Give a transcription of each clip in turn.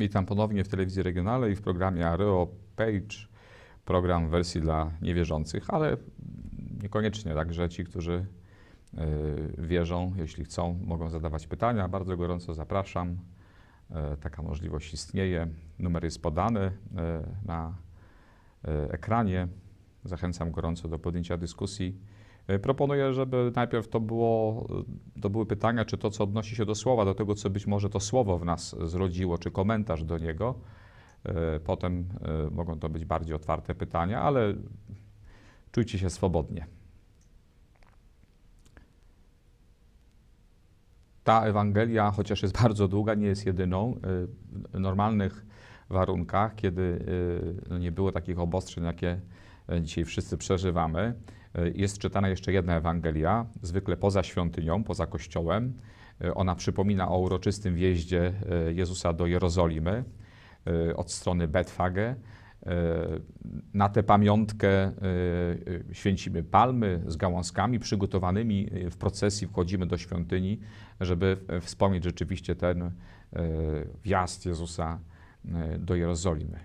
Witam ponownie w telewizji regionalnej i w programie Areo Page, program w wersji dla niewierzących, ale niekoniecznie także ci, którzy e, wierzą, jeśli chcą, mogą zadawać pytania. Bardzo gorąco zapraszam. E, taka możliwość istnieje. Numer jest podany e, na ekranie. Zachęcam gorąco do podjęcia dyskusji. E, proponuję, żeby najpierw to, było, e, to były pytania, czy to, co odnosi się do słowa, do tego, co być może to słowo w nas zrodziło, czy komentarz do niego. E, potem mogą to być bardziej otwarte pytania, ale czujcie się swobodnie. Ta Ewangelia, chociaż jest bardzo długa, nie jest jedyną. W normalnych warunkach, kiedy no nie było takich obostrzeń, jakie dzisiaj wszyscy przeżywamy, E, jest czytana jeszcze jedna Ewangelia, zwykle poza świątynią, poza kościołem. E, ona przypomina o uroczystym wjeździe e, Jezusa do Jerozolimy od strony Betfage. Na tę pamiątkę święcimy palmy z gałązkami przygotowanymi w procesji, wchodzimy do świątyni, żeby wspomnieć rzeczywiście ten wjazd Jezusa do Jerozolimy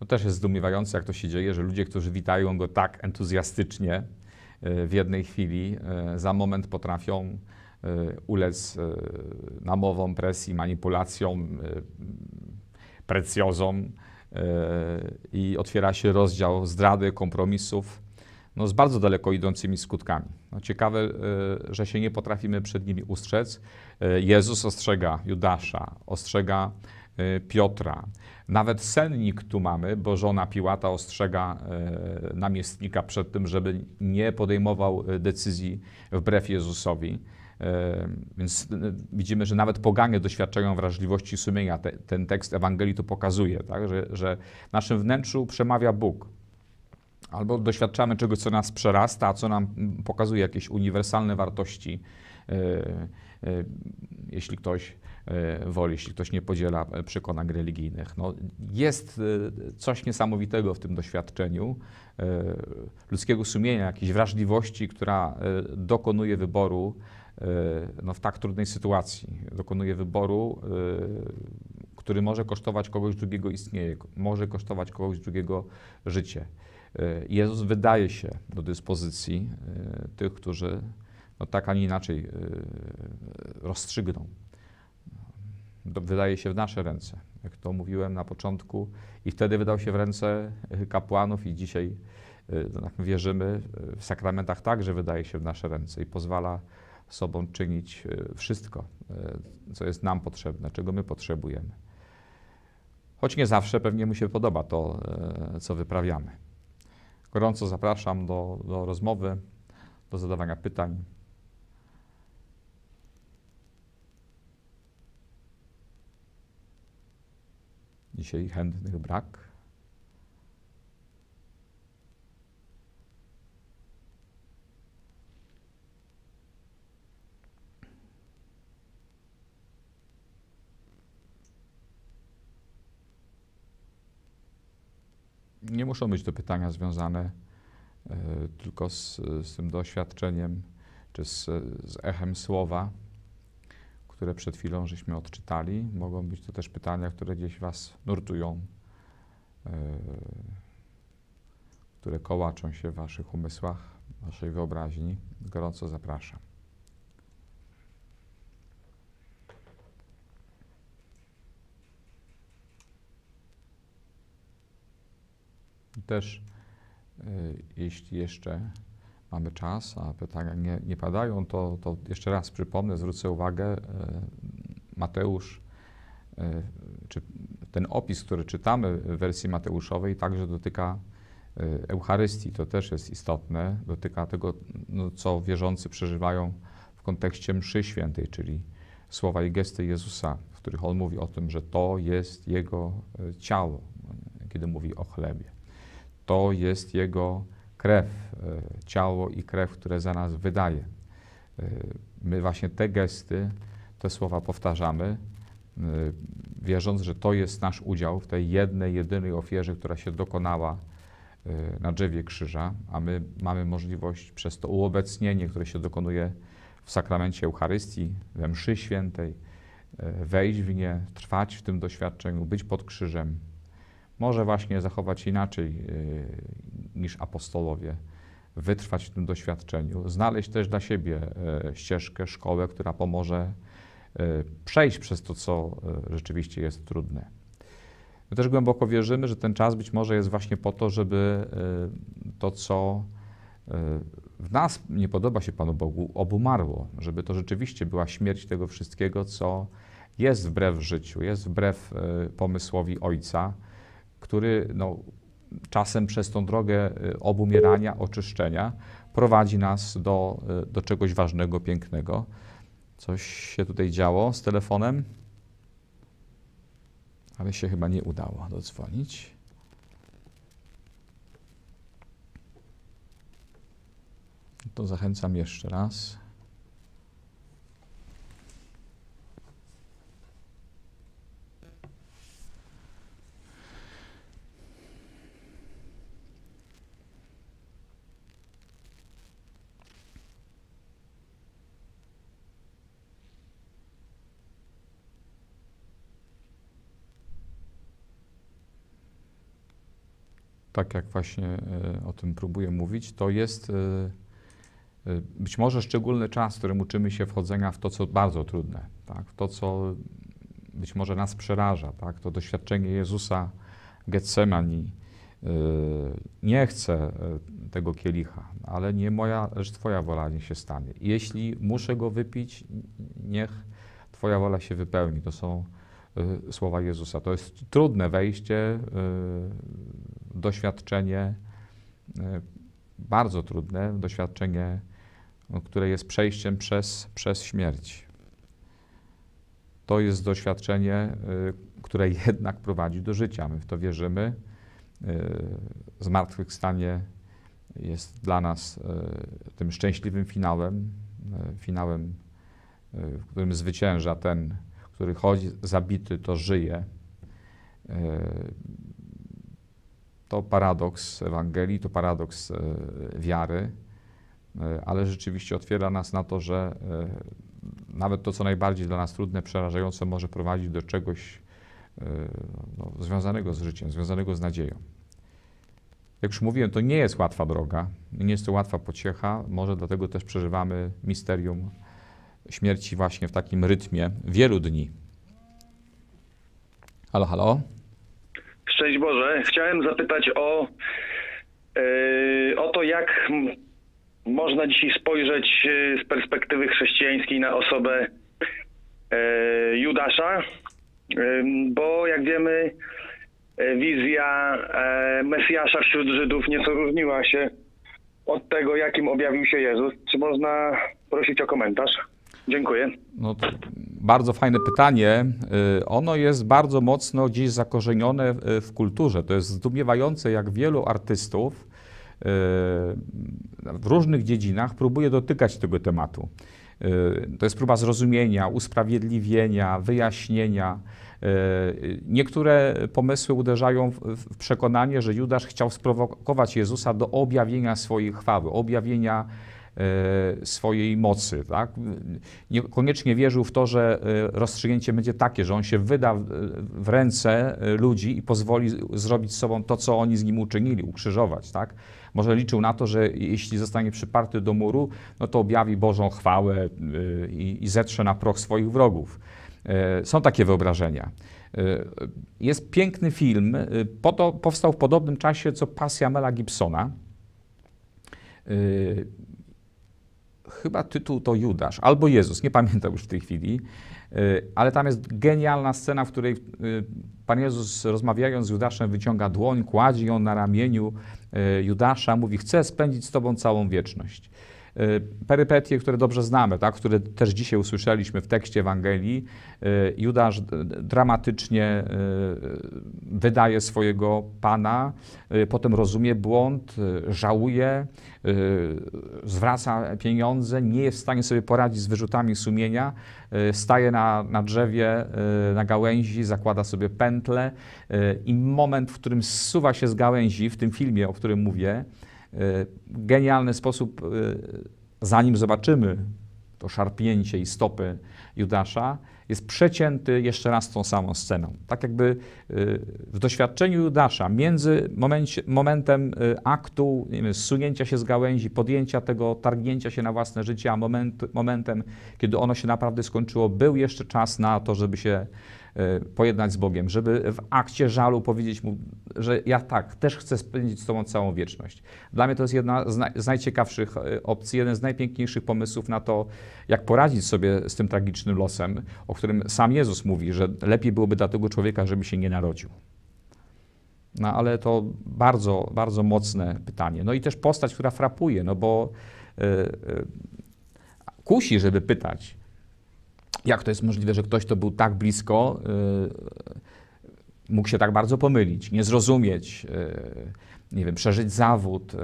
no też jest zdumiewające, jak to się dzieje, że ludzie, którzy witają go tak entuzjastycznie e, w jednej chwili, e, za moment potrafią e, ulec namowom, presji, manipulacjom, precjozom i otwiera się rozdział zdrady, kompromisów no, z bardzo daleko idącymi skutkami. No, ciekawe, że się nie potrafimy przed nimi ustrzec. Jezus ostrzega Judasza, ostrzega Y, Piotra. Nawet sennik tu mamy, bo żona Piłata ostrzega y, namiestnika przed tym, żeby nie podejmował y, decyzji wbrew Jezusowi. Więc widzimy, że nawet poganie doświadczają wrażliwości sumienia. ten tekst Ewangelii to pokazuje, tak? że, że w naszym wnętrzu przemawia Bóg. Albo doświadczamy czegoś, co nas przerasta, co nam pokazuje jakieś uniwersalne wartości. Jeśli ktoś E, woli, jeśli ktoś nie podziela e, przekonań religijnych. No, jest e, coś niesamowitego w tym doświadczeniu ludzkiego sumienia, jakiejś wrażliwości, która dokonuje wyboru no, w tak trudnej sytuacji. Dokonuje wyboru, który może kosztować kogoś drugiego istnienie, może kosztować kogoś drugiego życie. Jezus wydaje się do dyspozycji tych, którzy no, tak, a nie inaczej rozstrzygną wydaje się w nasze ręce, jak to mówiłem na początku, i wtedy wydał się w ręce y, kapłanów, i dzisiaj y, tak wierzymy y, w sakramentach także wydaje się w nasze ręce i pozwala sobą czynić wszystko, co jest nam potrzebne, czego my potrzebujemy. Choć nie zawsze pewnie mu się podoba to, co wyprawiamy. Gorąco zapraszam do, do rozmowy, do zadawania pytań. Dzisiaj chętnych brak. Nie muszą być to pytania związane y, tylko z, z, tym doświadczeniem czy z, z echem słowa, które przed chwilą żeśmy odczytali. Mogą być to też pytania, które gdzieś Was nurtują, e, które kołaczą się w Waszych umysłach, Waszej wyobraźni. Gorąco zapraszam. Też, e, jeśli jeszcze mamy czas, a pytania nie, nie padają, to, to jeszcze raz przypomnę, zwrócę uwagę, e, Mateusz, e, czy ten opis, który czytamy w wersji Mateuszowej, także dotyka e, Eucharystii, to też jest istotne, dotyka tego, no, co wierzący przeżywają w kontekście mszy świętej, czyli słowa i gesty Jezusa, w których On mówi o tym, że to jest Jego ciało, kiedy mówi o chlebie. To jest Jego krew, e, ciało i krew, które za nas wydaje. E, my właśnie te gesty, te słowa powtarzamy, e, wierząc, że to jest nasz udział w tej jednej, jedynej ofierze, która się dokonała na drzewie krzyża, a my mamy możliwość przez to uobecnienie, które się dokonuje w sakramencie Eucharystii, we mszy świętej, wejść w nie, trwać w tym doświadczeniu, być pod krzyżem. Może właśnie zachować inaczej niż apostolowie, wytrwać w tym doświadczeniu, znaleźć też dla siebie e, ścieżkę, szkołę, która pomoże e, przejść przez to, co e, rzeczywiście jest trudne. My też głęboko wierzymy, że ten czas być może jest właśnie po to, żeby to, co w nas nie podoba się Panu Bogu, obumarło, żeby to rzeczywiście była śmierć tego wszystkiego, co jest wbrew życiu, jest wbrew pomysłowi Ojca, który no, czasem przez tą drogę y, obumierania, oczyszczenia, prowadzi nas do, y, do czegoś ważnego, pięknego. Coś się tutaj działo z telefonem, ale się chyba nie udało dodzwonić. To zachęcam jeszcze raz. tak jak właśnie e, o tym próbuję mówić, to jest e, e, być może szczególny czas, w którym uczymy się wchodzenia w to, co bardzo trudne, tak? w to, co być może nas przeraża. Tak? To doświadczenie Jezusa Getsemani. Nie chcę tego kielicha, ale nie moja, że Twoja wola nie się stanie. Jeśli muszę go wypić, niech Twoja wola się wypełni. To są słowa Jezusa. To jest trudne wejście doświadczenie e, bardzo trudne, doświadczenie, no, które jest przejściem przez, przez śmierć. To jest doświadczenie, e, które jednak prowadzi do życia. My w to wierzymy. E, zmartwychwstanie jest dla nas tym szczęśliwym finałem, finałem, w którym zwycięża ten, który chodzi zabity, to żyje. To paradoks Ewangelii, to paradoks e, wiary, e, ale rzeczywiście otwiera nas na to, że e, nawet to, co najbardziej dla nas trudne, przerażające, może prowadzić do czegoś no, związanego z życiem, związanego z nadzieją. Jak już mówiłem, to nie jest łatwa droga, nie jest to łatwa pociecha, może dlatego też przeżywamy misterium śmierci właśnie w takim rytmie wielu dni. Halo, halo. Szczęść Boże. Chciałem zapytać o, yy, o to, jak można dzisiaj spojrzeć e, z perspektywy chrześcijańskiej na osobę yy, Judasza, yy, bo jak wiemy, wizja Mesjasza wśród Żydów nieco różniła się od tego, jakim objawił się Jezus. Czy można prosić o komentarz? Dziękuję. No bardzo fajne pytanie. Y, ono jest bardzo mocno dziś zakorzenione y, w kulturze. To jest zdumiewające, jak wielu artystów y, w różnych dziedzinach próbuje dotykać tego tematu. To jest próba zrozumienia, usprawiedliwienia, wyjaśnienia. Niektóre pomysły uderzają w przekonanie, że Judasz chciał sprowokować Jezusa do objawienia swojej chwały, objawienia E, swojej mocy. Tak? Niekoniecznie wierzył w to, że e, rozstrzygnięcie będzie takie, że on się wyda w ręce e, ludzi i pozwoli zrobić z sobą to, co oni z nim uczynili, ukrzyżować. Tak? Może liczył na to, że jeśli zostanie przyparty do muru, no to objawi Bożą chwałę i, i zetrze na proch swoich wrogów. Są takie wyobrażenia. Jest piękny film, powstał w podobnym czasie co Pasja Mela Gibsona chyba tytuł to Judasz albo Jezus, nie pamiętam już w tej chwili, y, ale tam jest genialna scena, w której y, Pan Jezus rozmawiając z Judaszem wyciąga dłoń, kładzie ją na ramieniu y, Judasza, mówi: Chcę spędzić z Tobą całą wieczność. Y, perypetie, które dobrze znamy, tak, które też dzisiaj usłyszeliśmy w tekście Ewangelii. Y, Judasz dramatycznie y, wydaje swojego Pana, potem rozumie błąd, żałuje, zwraca pieniądze, nie jest w stanie sobie poradzić z wyrzutami sumienia, staje na, na drzewie, na gałęzi, zakłada sobie pętle i moment, w którym zsuwa się z gałęzi, w tym filmie, o którym mówię, E, genialny sposób, e, zanim zobaczymy to szarpnięcie i stopy Judasza, jest przecięty jeszcze raz tą samą sceną. Tak jakby e, w doświadczeniu Judasza, między momencie, momentem aktu nie wiem, zsunięcia się z gałęzi, podjęcia tego, targnięcia się na własne życie, a moment, momentem, kiedy ono się naprawdę skończyło, był jeszcze czas na to, żeby się E, pojednać z Bogiem, żeby w akcie żalu powiedzieć Mu, że ja tak, też chcę spędzić z Tobą całą wieczność. Dla mnie to jest jedna z, najciekawszych e, opcji, jeden z najpiękniejszych pomysłów na to, jak poradzić sobie z tym tragicznym losem, o którym sam Jezus mówi, że lepiej byłoby dla tego człowieka, żeby się nie narodził. No ale to bardzo, bardzo mocne pytanie. No i też postać, która frapuje, no bo yy, yy, kusi, żeby pytać, jak to jest możliwe, że ktoś, kto był tak blisko, y, mógł się tak bardzo pomylić, nie zrozumieć, y, nie wiem, przeżyć zawód, y,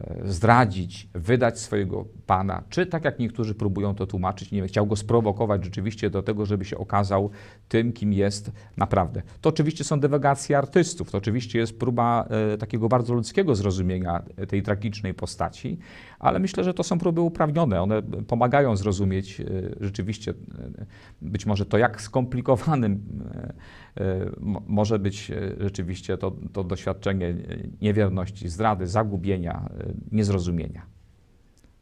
E, zdradzić, wydać swojego pana, czy tak jak niektórzy próbują to tłumaczyć, nie wiem, chciał go sprowokować rzeczywiście do tego, żeby się okazał tym, kim jest naprawdę. To oczywiście są dewagacje artystów, to oczywiście jest próba e, takiego bardzo ludzkiego zrozumienia e, tej tragicznej postaci, ale myślę, że to są próby uprawnione. One pomagają zrozumieć e, rzeczywiście e, być może to, jak skomplikowanym e, E, może być e, rzeczywiście to, to doświadczenie niewierności, zdrady, zagubienia, e, niezrozumienia.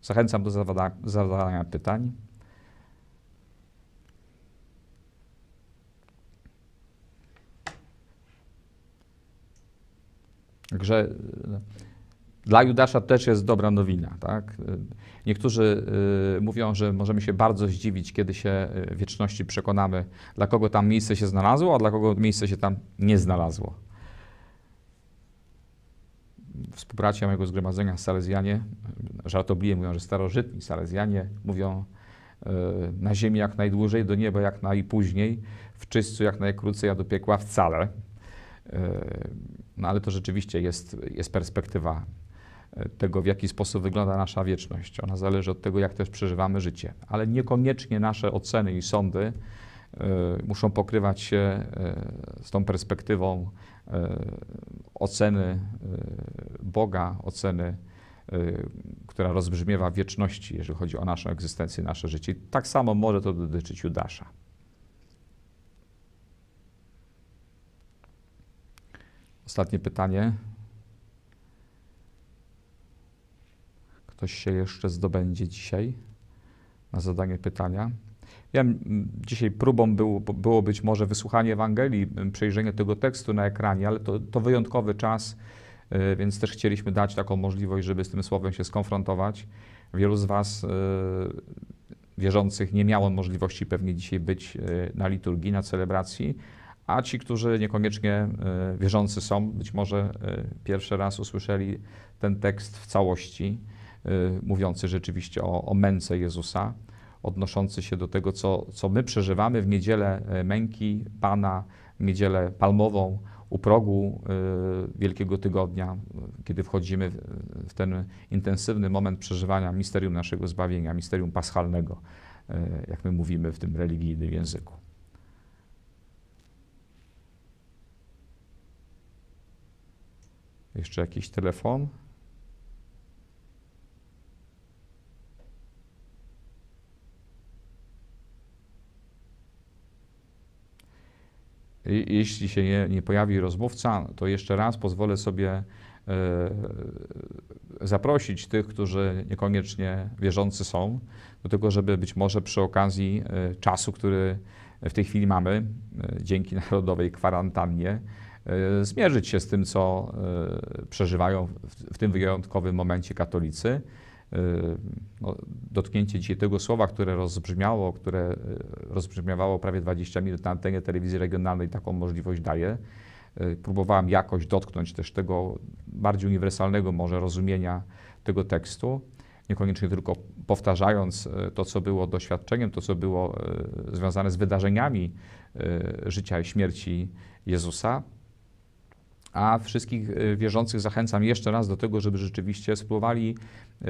Zachęcam do zadawania pytań. Także dla Judasza też jest dobra nowina. Tak? Niektórzy y, mówią, że możemy się bardzo zdziwić, kiedy się y, wieczności przekonamy, dla kogo tam miejsce się znalazło, a dla kogo miejsce się tam nie znalazło. Współbracia mojego zgromadzenia Salezjanie żartobliwie mówią, że starożytni Salezjanie mówią y, na ziemi jak najdłużej, do nieba jak najpóźniej, w czystcu jak najkrócej, a do piekła wcale. No ale to rzeczywiście jest, jest perspektywa tego, w jaki sposób wygląda nasza wieczność. Ona zależy od tego, jak też przeżywamy życie. Ale niekoniecznie nasze oceny i sądy e, muszą pokrywać się e, z tą perspektywą e, oceny Boga, oceny, która rozbrzmiewa wieczności, jeżeli chodzi o naszą egzystencję, nasze życie. Tak samo może to dotyczyć Judasza. Ostatnie pytanie. ktoś się jeszcze zdobędzie dzisiaj na zadanie pytania. Wiem, dzisiaj próbą było, było być może wysłuchanie Ewangelii, przejrzenie tego tekstu na ekranie, ale to, to wyjątkowy czas, y, więc też chcieliśmy dać taką możliwość, żeby z tym słowem się skonfrontować. Wielu z Was y, wierzących nie miało możliwości pewnie dzisiaj być y, na liturgii, na celebracji, a ci, którzy niekoniecznie wierzący są, być może pierwszy raz usłyszeli ten tekst w całości. Y, mówiący rzeczywiście o, o męce Jezusa, odnoszący się do tego, co, co my przeżywamy w niedzielę y, męki Pana, niedzielę palmową, u progu y, Wielkiego Tygodnia, kiedy wchodzimy w ten intensywny moment przeżywania misterium naszego zbawienia, misterium paschalnego, jak my mówimy w tym religijnym języku. Jeszcze jakiś telefon? jeśli się nie, nie pojawi rozmówca, to jeszcze raz pozwolę sobie e, zaprosić tych, którzy niekoniecznie wierzący są, do tego, żeby być może przy okazji e, czasu, który w tej chwili mamy, e, dzięki narodowej kwarantannie, zmierzyć się z tym, co przeżywają w tym wyjątkowym momencie katolicy. Y, no, dotknięcie dzisiaj tego słowa, które rozbrzmiało, które y, rozbrzmiewało prawie 20 minut na antenie telewizji regionalnej, taką możliwość daje. Y, próbowałem jakoś dotknąć też tego bardziej uniwersalnego może rozumienia tego tekstu, niekoniecznie tylko powtarzając to, co było doświadczeniem, to, co było związane z wydarzeniami życia i śmierci Jezusa, a wszystkich y, wierzących zachęcam jeszcze raz do tego, żeby rzeczywiście spróbowali y,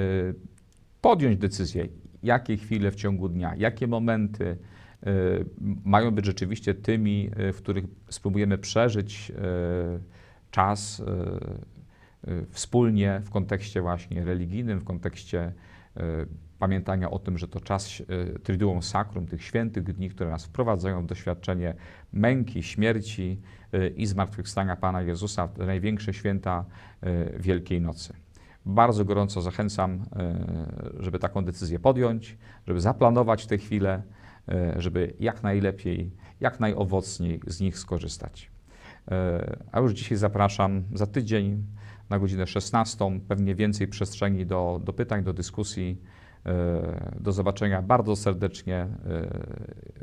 podjąć decyzję, jakie chwile w ciągu dnia, jakie momenty y, mają być rzeczywiście tymi, w których spróbujemy przeżyć czas wspólnie w kontekście właśnie religijnym, w kontekście E, pamiętania o tym, że to czas e, Triduum Sacrum, tych świętych dni, które nas wprowadzają w doświadczenie męki, śmierci e, i zmartwychwstania Pana Jezusa, te największe święta Wielkiej Nocy. Bardzo gorąco zachęcam, żeby taką decyzję podjąć, żeby zaplanować te chwile, żeby jak najlepiej, jak najowocniej z nich skorzystać. A już dzisiaj zapraszam za tydzień na godzinę 16. Pewnie więcej przestrzeni do, do pytań, do dyskusji. E, do zobaczenia bardzo serdecznie. E,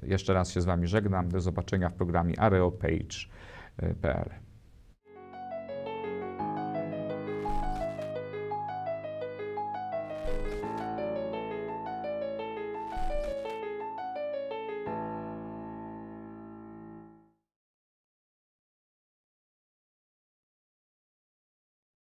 jeszcze raz się z Wami żegnam. Do zobaczenia w programie areopage.pl. E,